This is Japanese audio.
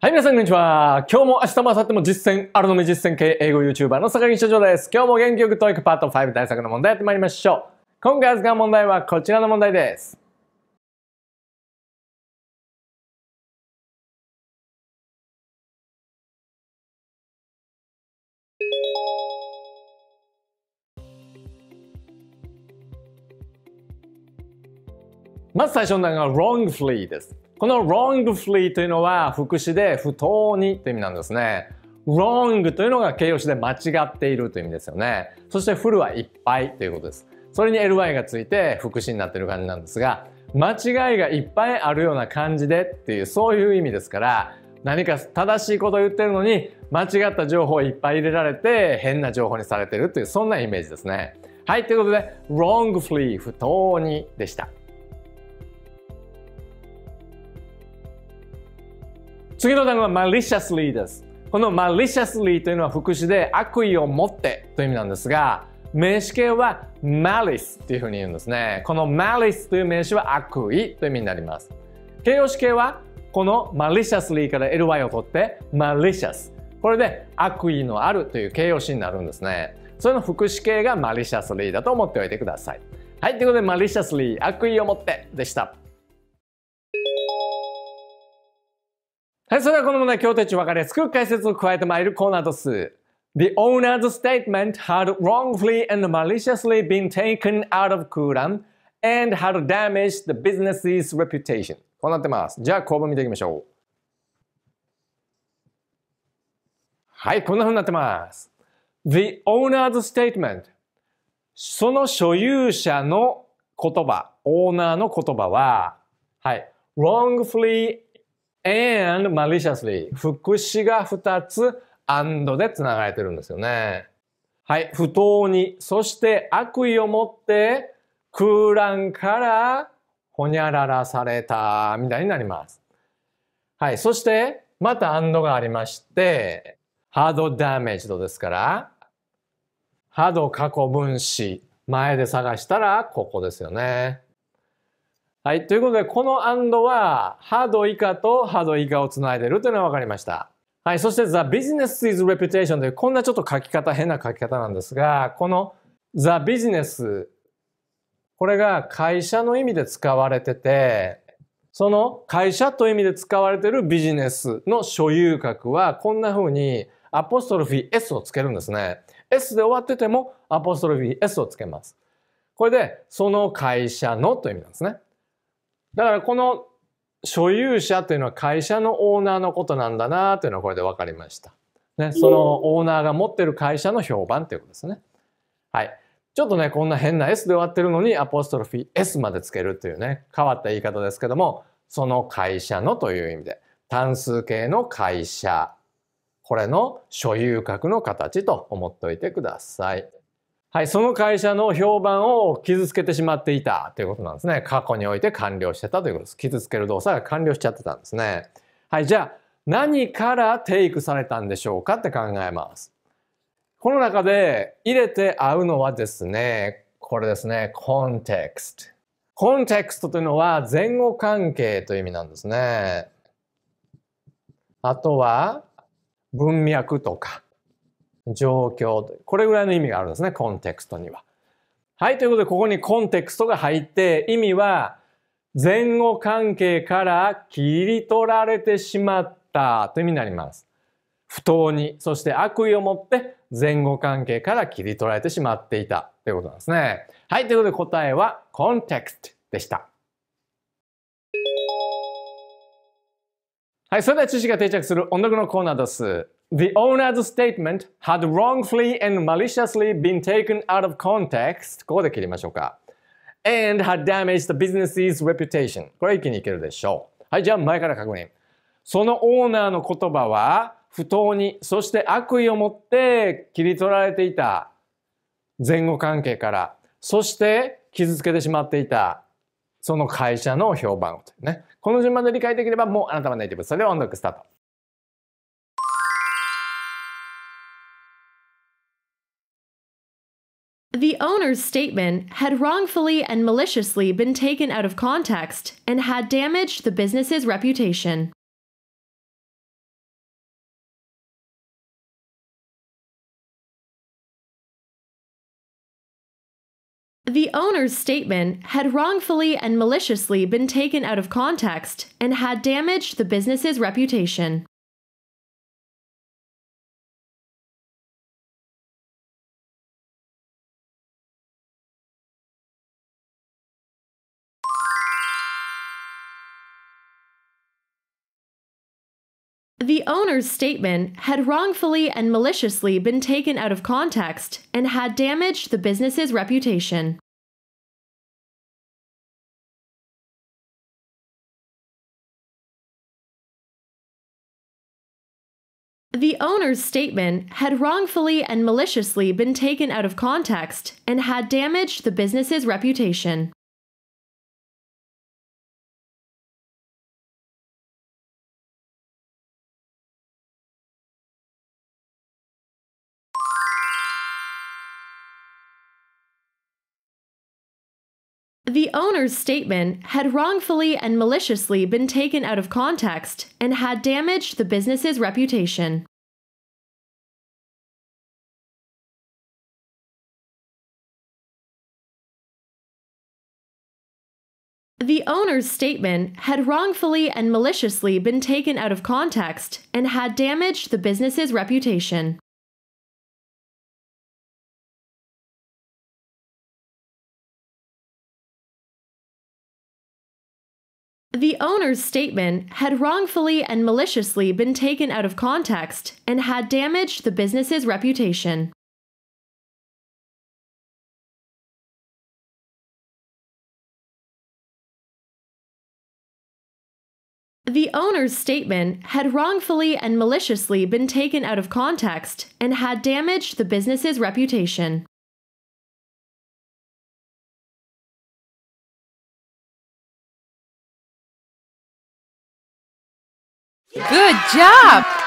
はい、皆さん、こんにちは。今日も明日も明後日も実践、アルノミ実践系英語 YouTuber の坂木社長です。今日も元気よくトイ e クパート5対策の問題やってまいりましょう。今回扱う問題はこちらの問題です。まず最初の段がは wrongfully です。この wrongfully というのは副詞で不当にという意味なんですね。wrong というのが形容詞で間違っているという意味ですよね。そしてフルはいっぱいということです。それに ly がついて副詞になっている感じなんですが、間違いがいっぱいあるような感じでっていうそういう意味ですから、何か正しいことを言ってるのに間違った情報をいっぱい入れられて変な情報にされてるというそんなイメージですね。はい、ということで wrongfully 不当にでした。次の単語は maliciously です。この maliciously というのは副詞で悪意を持ってという意味なんですが、名詞形は malice というふうに言うんですね。この malice という名詞は悪意という意味になります。形容詞形はこの maliciously から ly を取って malicious。これで悪意のあるという形容詞になるんですね。それの副詞形が maliciously だと思っておいてください。はい、ということで maliciously 悪意を持ってでした。はい、それではこの問題、今日と一分かりやすく解説を加えてまいるコーナーです。The owner's statement had wrongfully and maliciously been taken out of Quran and had damaged the business's reputation. こうなってます。じゃあ、公文見ていきましょう。はい、こんな風になってます。The owner's statement その所有者の言葉、オーナーの言葉は、はい、wrongfully and maliciously 副詞が2つ and でつながれてるんですよね。はい。不当に、そして悪意を持って空欄からほにゃららされたみたいになります。はい。そしてまた and がありまして、hard d a m a g e ですから、hard 過去分詞前で探したらここですよね。はい。ということで、この and は、ハード以下とハード以下をつないでるというのは分かりました。はい。そして、the business is reputation という、こんなちょっと書き方、変な書き方なんですが、この the business、これが会社の意味で使われてて、その会社という意味で使われているビジネスの所有格は、こんな風にアポストロフィー S をつけるんですね。S で終わっててもアポストロフィー S をつけます。これで、その会社のという意味なんですね。だからこの所有者というのは会社のオーナーのことなんだなというのはこれで分かりました。ね、そのオーナーが持ってる会社の評判ということですね。はい。ちょっとね、こんな変な S で終わってるのにアポストロフィー S までつけるというね、変わった言い方ですけども、その会社のという意味で、単数形の会社、これの所有格の形と思っておいてください。はい、その会社の評判を傷つけてしまっていたということなんですね。過去において完了してたということです。傷つける動作が完了しちゃってたんですね。はい、じゃあ何からテイクされたんでしょうかって考えます。この中で入れて合うのはですね、これですね、コンテクスト。コンテクストというのは前後関係という意味なんですね。あとは文脈とか状況。これぐらいの意味があるんですね、コンテクストには。はい、ということで、ここにコンテクストが入って、意味は、前後関係から切り取られてしまったという意味になります。不当に、そして悪意を持って前後関係から切り取られてしまっていたということなんですね。はい、ということで答えはコンテクストでした。はい、それでは知識が定着する音読のコーナーです。The owner's statement had wrongfully and maliciously been taken out of context ここで切りましょうか。and had damaged the business's reputation これ一気にいけるでしょう。はい、じゃあ前から確認。そのオーナーの言葉は不当にそして悪意を持って切り取られていた前後関係からそして傷つけてしまっていたその会社の評判をというね。この順番で理解できればもうあなたはネイティブ。それでは音楽スタート。The owner's statement had wrongfully and maliciously been taken out of context and had damaged the business's reputation. The owner's statement had wrongfully and maliciously been taken out of context and had damaged the business's reputation. The owner's statement had wrongfully and maliciously been taken out of context and had damaged the business's reputation. The owner's statement had wrongfully and maliciously been taken out of context and had damaged the business's reputation. The owner's statement had wrongfully and maliciously been taken out of context and had damaged the business's reputation. The owner's statement had wrongfully and maliciously been taken out of context and had damaged the business's reputation. The owner's statement had wrongfully and maliciously been taken out of context and had damaged the business's reputation. The owner's statement had wrongfully and maliciously been taken out of context and had damaged the business's reputation. job.